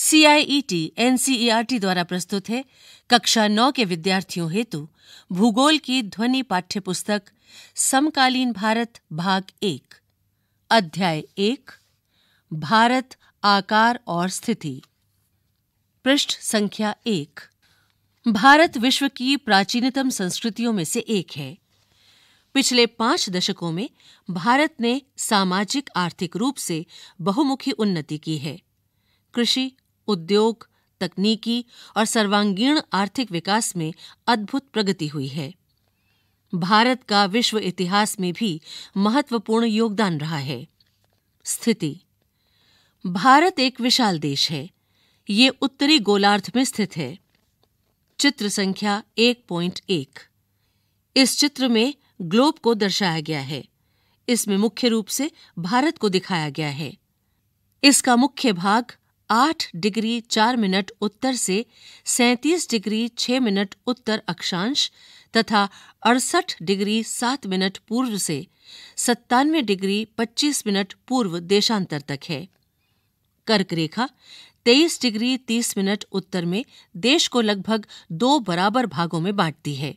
CIET NCERT e e द्वारा प्रस्तुत है कक्षा नौ के विद्यार्थियों हेतु भूगोल की ध्वनि पाठ्य पुस्तक समकालीन भारत भाग एक अध्याय एक भारत आकार और स्थिति पृष्ठ संख्या एक भारत विश्व की प्राचीनतम संस्कृतियों में से एक है पिछले पांच दशकों में भारत ने सामाजिक आर्थिक रूप से बहुमुखी उन्नति की है कृषि उद्योग तकनीकी और सर्वांगीण आर्थिक विकास में अद्भुत प्रगति हुई है भारत का विश्व इतिहास में भी महत्वपूर्ण योगदान रहा है स्थिति भारत एक विशाल देश है ये उत्तरी गोलार्ध में स्थित है चित्र संख्या एक पॉइंट एक इस चित्र में ग्लोब को दर्शाया गया है इसमें मुख्य रूप से भारत को दिखाया गया है इसका मुख्य भाग आठ डिग्री चार मिनट उत्तर से सैंतीस डिग्री छह मिनट उत्तर अक्षांश तथा अड़सठ डिग्री सात मिनट पूर्व से सत्तानवे डिग्री पच्चीस मिनट पूर्व देशांतर तक है कर्क रेखा तेईस डिग्री तीस मिनट उत्तर में देश को लगभग दो बराबर भागों में बांटती है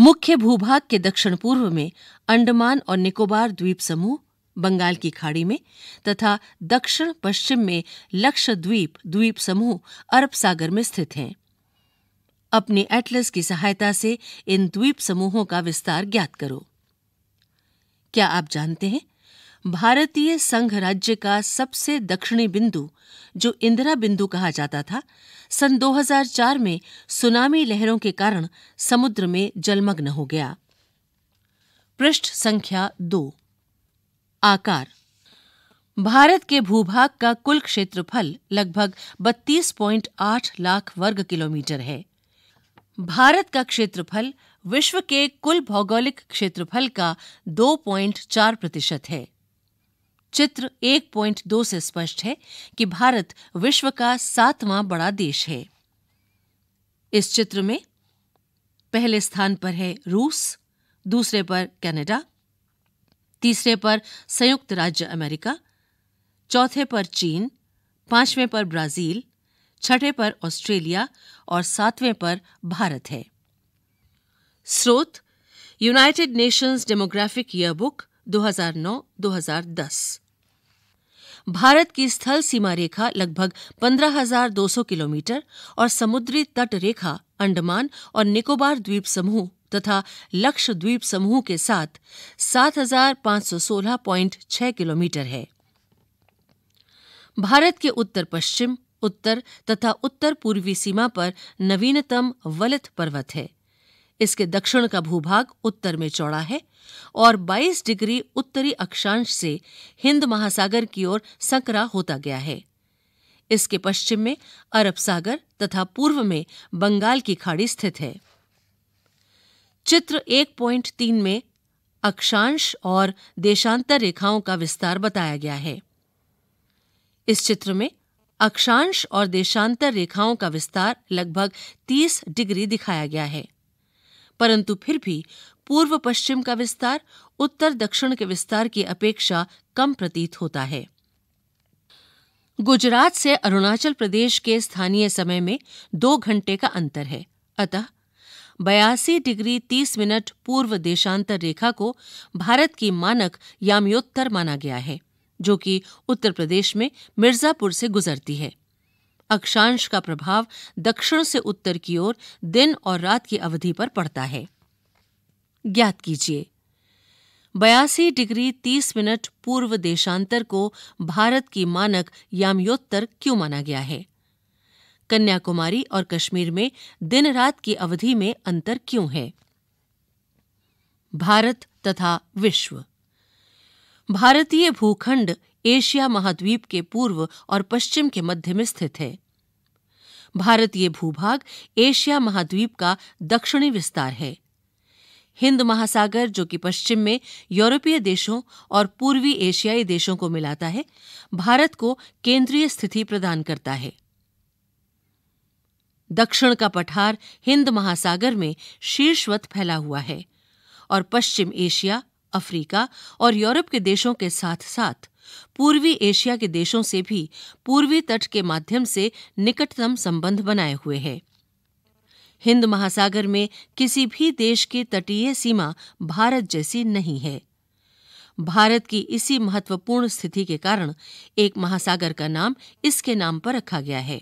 मुख्य भूभाग के दक्षिण पूर्व में अंडमान और निकोबार द्वीप समूह बंगाल की खाड़ी में तथा दक्षिण पश्चिम में लक्षद्वीप द्वीप समूह अरब सागर में स्थित हैं अपने एटलस की सहायता से इन द्वीप समूहों का विस्तार ज्ञात करो क्या आप जानते हैं भारतीय संघ राज्य का सबसे दक्षिणी बिंदु जो इंदिरा बिंदु कहा जाता था सन 2004 में सुनामी लहरों के कारण समुद्र में जलमग्न हो गया पृष्ठ संख्या दो आकार भारत के भूभाग का कुल क्षेत्रफल लगभग 32.8 लाख वर्ग किलोमीटर है भारत का क्षेत्रफल विश्व के कुल भौगोलिक क्षेत्रफल का 2.4 प्रतिशत है चित्र 1.2 से स्पष्ट है कि भारत विश्व का सातवां बड़ा देश है इस चित्र में पहले स्थान पर है रूस दूसरे पर कनाडा तीसरे पर संयुक्त राज्य अमेरिका चौथे पर चीन पांचवें पर ब्राजील छठे पर ऑस्ट्रेलिया और सातवें पर भारत है स्रोत United Nations demographic yearbook 2009-2010 Bharat की स्थल सीमा रेखा लगभग 15,200 किलोमीटर और समुद्री तट रेखा अंडमान और निकोबार द्वीप समूह तथा लक्षद्वीप समूह के साथ 7,516.6 किलोमीटर है भारत के उत्तर पश्चिम उत्तर तथा उत्तर पूर्वी सीमा पर नवीनतम वलित पर्वत है इसके दक्षिण का भूभाग उत्तर में चौड़ा है और 22 डिग्री उत्तरी अक्षांश से हिंद महासागर की ओर संकरा होता गया है इसके पश्चिम में अरब सागर तथा पूर्व में बंगाल की खाड़ी स्थित है चित्र तीन में अक्षांश और देशांतर रेखाओं का विस्तार बताया गया है इस चित्र में अक्षांश और देशांतर रेखाओं का विस्तार लगभग 30 डिग्री दिखाया गया है परंतु फिर भी पूर्व पश्चिम का विस्तार उत्तर दक्षिण के विस्तार की अपेक्षा कम प्रतीत होता है गुजरात से अरुणाचल प्रदेश के स्थानीय समय में दो घंटे का अंतर है अतः बयासी डिग्री तीस मिनट पूर्व देशांतर रेखा को भारत की मानक याम्योत्तर माना गया है जो कि उत्तर प्रदेश में मिर्जापुर से गुजरती है अक्षांश का प्रभाव दक्षिण से उत्तर की ओर दिन और रात की अवधि पर पड़ता है ज्ञात कीजिए बयासी डिग्री तीस मिनट पूर्व देशांतर को भारत की मानक याम्योत्तर क्यों माना गया है कन्याकुमारी और कश्मीर में दिन रात की अवधि में अंतर क्यों है भारत तथा विश्व भारतीय भूखंड एशिया महाद्वीप के पूर्व और पश्चिम के मध्य में स्थित है भारतीय भूभाग एशिया महाद्वीप का दक्षिणी विस्तार है हिंद महासागर जो कि पश्चिम में यूरोपीय देशों और पूर्वी एशियाई देशों को मिलाता है भारत को केंद्रीय स्थिति प्रदान करता है दक्षिण का पठार हिंद महासागर में शीर्षवत फैला हुआ है और पश्चिम एशिया अफ्रीका और यूरोप के देशों के साथ साथ पूर्वी एशिया के देशों से भी पूर्वी तट के माध्यम से निकटतम संबंध बनाए हुए है हिंद महासागर में किसी भी देश की तटीय सीमा भारत जैसी नहीं है भारत की इसी महत्वपूर्ण स्थिति के कारण एक महासागर का नाम इसके नाम पर रखा गया है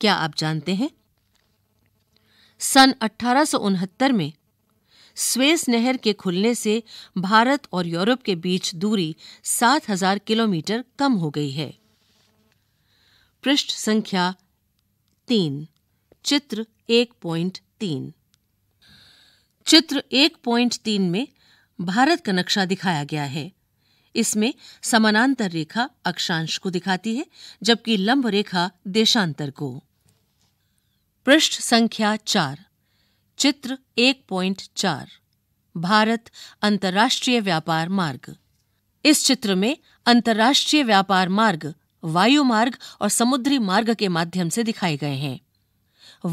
क्या आप जानते हैं सन अठारह में स्वेस नहर के खुलने से भारत और यूरोप के बीच दूरी 7000 किलोमीटर कम हो गई है पृष्ठ संख्या तीन चित्र एक पॉइंट तीन चित्र एक पॉइंट तीन में भारत का नक्शा दिखाया गया है इसमें समानांतर रेखा अक्षांश को दिखाती है जबकि लंब रेखा देशांतर को पृष्ठ संख्या चार चित्र चार भारत अंतर्राष्ट्रीय व्यापार मार्ग इस चित्र में अंतर्राष्ट्रीय व्यापार मार्ग वायु मार्ग और समुद्री मार्ग के माध्यम से दिखाए गए हैं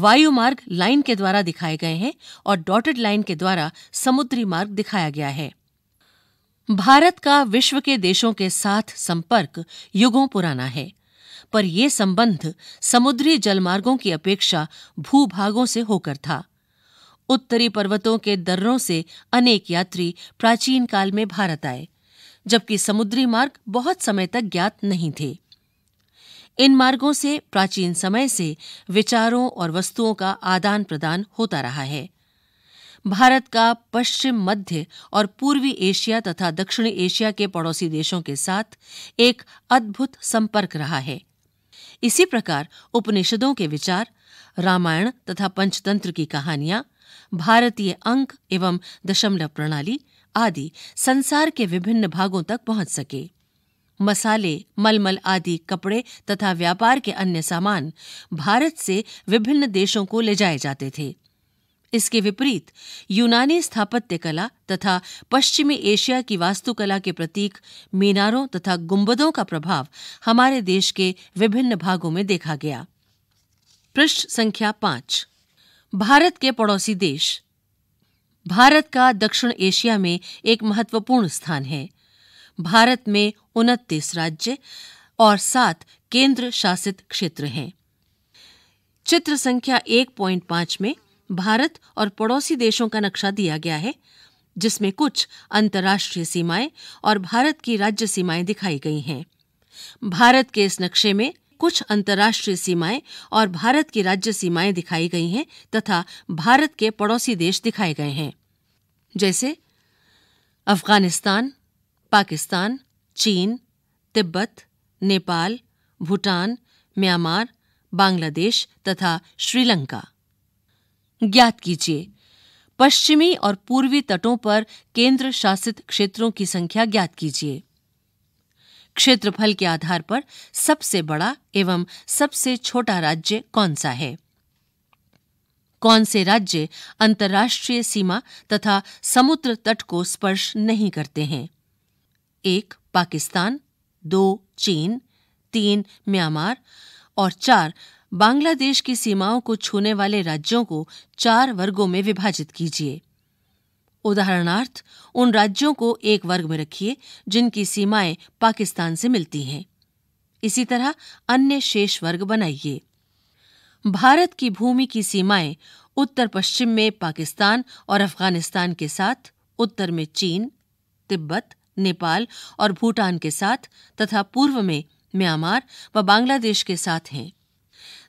वायु मार्ग लाइन के द्वारा दिखाए गए हैं और डॉटेड लाइन के द्वारा समुद्री मार्ग दिखाया गया है भारत का विश्व के देशों के साथ संपर्क युगों पुराना है पर यह संबंध समुद्री जलमार्गों की अपेक्षा भूभागों से होकर था उत्तरी पर्वतों के दर्रों से अनेक यात्री प्राचीन काल में भारत आए जबकि समुद्री मार्ग बहुत समय तक ज्ञात नहीं थे इन मार्गों से प्राचीन समय से विचारों और वस्तुओं का आदान प्रदान होता रहा है भारत का पश्चिम मध्य और पूर्वी एशिया तथा दक्षिणी एशिया के पड़ोसी देशों के साथ एक अद्भुत संपर्क रहा है इसी प्रकार उपनिषदों के विचार रामायण तथा पंचतंत्र की कहानियां भारतीय अंक एवं दशमलव प्रणाली आदि संसार के विभिन्न भागों तक पहुंच सके मसाले मलमल आदि कपड़े तथा व्यापार के अन्य सामान भारत से विभिन्न देशों को ले जाए जाते थे इसके विपरीत यूनानी स्थापत्य कला तथा पश्चिमी एशिया की वास्तुकला के प्रतीक मीनारों तथा गुंबदों का प्रभाव हमारे देश के विभिन्न भागों में देखा गया पृष्ठ संख्या पांच भारत के पड़ोसी देश भारत का दक्षिण एशिया में एक महत्वपूर्ण स्थान है भारत में उनतीस राज्य और सात केंद्र शासित क्षेत्र हैं चित्र संख्या 1.5 में भारत और पड़ोसी देशों का नक्शा दिया गया है जिसमें कुछ अंतर्राष्ट्रीय सीमाएं और भारत की राज्य सीमाएं दिखाई गई हैं भारत के इस नक्शे में कुछ अंतर्राष्ट्रीय सीमाएं और भारत की राज्य सीमाएं दिखाई गई हैं तथा भारत के पड़ोसी देश दिखाए गए हैं जैसे अफगानिस्तान पाकिस्तान चीन तिब्बत नेपाल भूटान म्यांमार बांग्लादेश तथा श्रीलंका ज्ञात कीजिए पश्चिमी और पूर्वी तटों पर केंद्र शासित क्षेत्रों की संख्या ज्ञात कीजिए क्षेत्रफल के आधार पर सबसे बड़ा एवं सबसे छोटा राज्य कौन सा है कौन से राज्य अंतर्राष्ट्रीय सीमा तथा समुद्र तट को स्पर्श नहीं करते हैं एक पाकिस्तान दो चीन तीन म्यांमार और चार बांग्लादेश की सीमाओं को छूने वाले राज्यों को चार वर्गों में विभाजित कीजिए उदाहरणार्थ उन राज्यों को एक वर्ग में रखिए जिनकी सीमाएं पाकिस्तान से मिलती हैं इसी तरह अन्य शेष वर्ग बनाइए भारत की भूमि की सीमाएं उत्तर पश्चिम में पाकिस्तान और अफगानिस्तान के साथ उत्तर में चीन तिब्बत नेपाल और भूटान के साथ तथा पूर्व में म्यांमार व बांग्लादेश के साथ हैं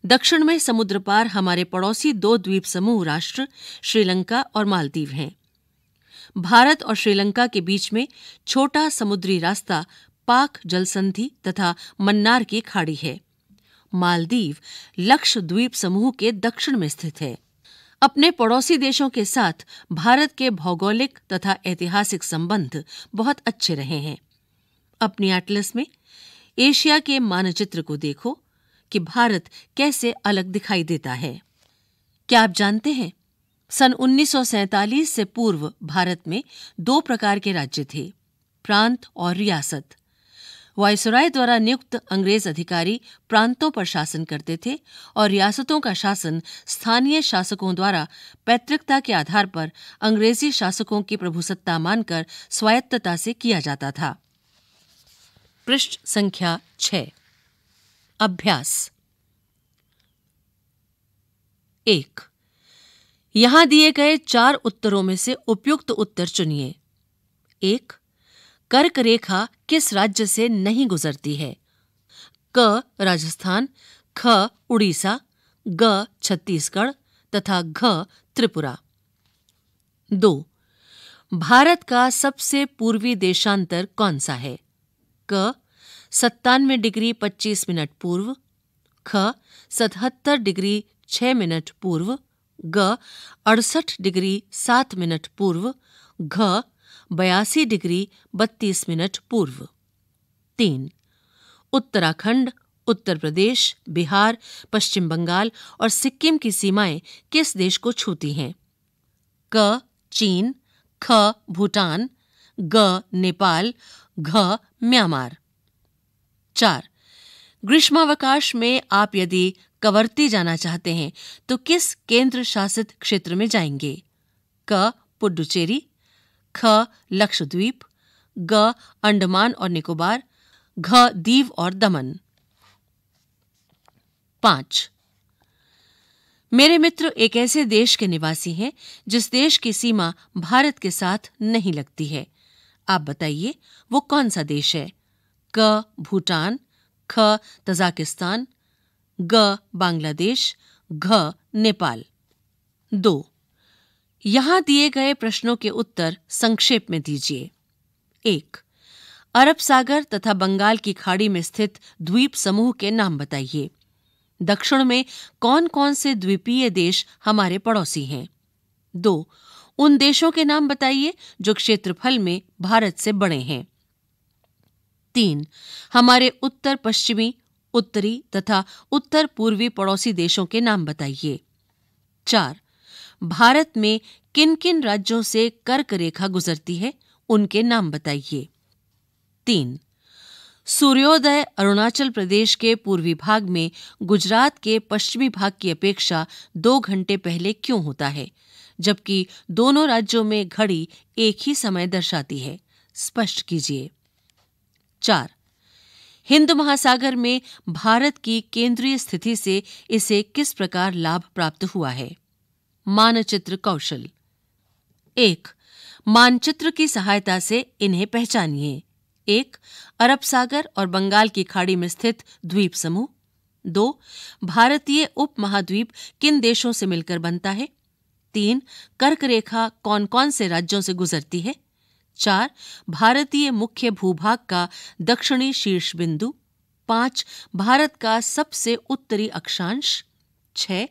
दक्षिण में समुद्र पार हमारे पड़ोसी दो द्वीप समूह राष्ट्र श्रीलंका और मालदीव हैं भारत और श्रीलंका के बीच में छोटा समुद्री रास्ता पाक जलसंधि तथा मन्नार की खाड़ी है मालदीव लक्ष द्वीप समूह के दक्षिण में स्थित है अपने पड़ोसी देशों के साथ भारत के भौगोलिक तथा ऐतिहासिक संबंध बहुत अच्छे रहे हैं अपनी एटलस में एशिया के मानचित्र को देखो कि भारत कैसे अलग दिखाई देता है क्या आप जानते हैं सन 1947 से पूर्व भारत में दो प्रकार के राज्य थे प्रांत और रियासत वायसराय द्वारा नियुक्त अंग्रेज अधिकारी प्रांतों पर शासन करते थे और रियासतों का शासन स्थानीय शासकों द्वारा पैतृकता के आधार पर अंग्रेजी शासकों की प्रभुसत्ता मानकर स्वायत्तता से किया जाता था पृष्ठ संख्या छह अभ्यास एक यहां दिए गए चार उत्तरों में से उपयुक्त उत्तर चुनिए एक कर्क रेखा किस राज्य से नहीं गुजरती है क राजस्थान ख उड़ीसा ग छत्तीसगढ़ तथा घ त्रिपुरा दो भारत का सबसे पूर्वी देशांतर कौन सा है क सत्तानवे डिग्री पच्चीस मिनट पूर्व ख सतहत्तर डिग्री छः मिनट पूर्व ग अड़सठ डिग्री सात मिनट पूर्व घ बयासी डिग्री बत्तीस मिनट पूर्व तीन उत्तराखंड उत्तर प्रदेश बिहार पश्चिम बंगाल और सिक्किम की सीमाएं किस देश को छूती हैं क चीन ख भूटान ग नेपाल घ म्यांमार चार ग्रीष्मावकाश में आप यदि कवर्ती जाना चाहते हैं तो किस केंद्र शासित क्षेत्र में जाएंगे क पुडुचेरी ख लक्षद्वीप ग अंडमान और निकोबार घ दीव और दमन पांच मेरे मित्र एक ऐसे देश के निवासी हैं जिस देश की सीमा भारत के साथ नहीं लगती है आप बताइए वो कौन सा देश है भूटान ख तजाकिस्तान ग बांग्लादेश घ नेपाल दो यहां दिए गए प्रश्नों के उत्तर संक्षेप में दीजिए एक अरब सागर तथा बंगाल की खाड़ी में स्थित द्वीप समूह के नाम बताइए दक्षिण में कौन कौन से द्वीपीय देश हमारे पड़ोसी हैं दो उन देशों के नाम बताइए जो क्षेत्रफल में भारत से बड़े हैं तीन हमारे उत्तर पश्चिमी उत्तरी तथा उत्तर पूर्वी पड़ोसी देशों के नाम बताइए चार भारत में किन किन राज्यों से कर्क रेखा गुजरती है उनके नाम बताइए तीन सूर्योदय अरुणाचल प्रदेश के पूर्वी भाग में गुजरात के पश्चिमी भाग की अपेक्षा दो घंटे पहले क्यों होता है जबकि दोनों राज्यों में घड़ी एक ही समय दर्शाती है स्पष्ट कीजिए चार हिंद महासागर में भारत की केंद्रीय स्थिति से इसे किस प्रकार लाभ प्राप्त हुआ है मानचित्र कौशल एक मानचित्र की सहायता से इन्हें पहचानिए एक अरब सागर और बंगाल की खाड़ी में स्थित द्वीप समूह दो भारतीय उप महाद्वीप किन देशों से मिलकर बनता है तीन कर्क रेखा कौन कौन से राज्यों से गुजरती है चार भारतीय मुख्य भूभाग का दक्षिणी शीर्ष बिंदु पांच भारत का सबसे उत्तरी अक्षांश छह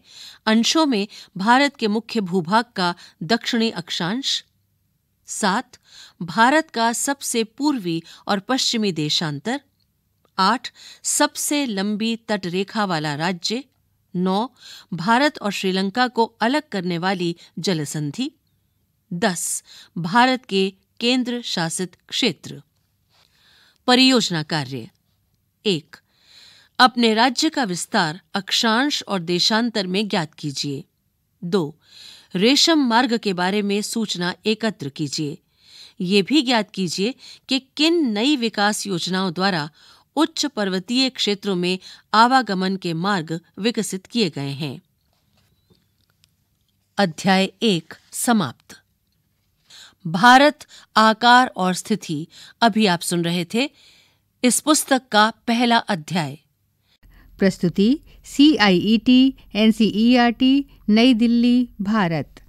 अंशों में भारत के मुख्य भूभाग का दक्षिणी अक्षांश सात भारत का सबसे पूर्वी और पश्चिमी देशांतर आठ सबसे लंबी तटरेखा वाला राज्य नौ भारत और श्रीलंका को अलग करने वाली जलसंधि दस भारत के केंद्र शासित क्षेत्र परियोजना कार्य एक अपने राज्य का विस्तार अक्षांश और देशांतर में ज्ञात कीजिए दो रेशम मार्ग के बारे में सूचना एकत्र कीजिए ये भी ज्ञात कीजिए कि किन नई विकास योजनाओं द्वारा उच्च पर्वतीय क्षेत्रों में आवागमन के मार्ग विकसित किए गए हैं अध्याय एक समाप्त भारत आकार और स्थिति अभी आप सुन रहे थे इस पुस्तक का पहला अध्याय प्रस्तुति C I E T N C E R T Nai Delhi Bharat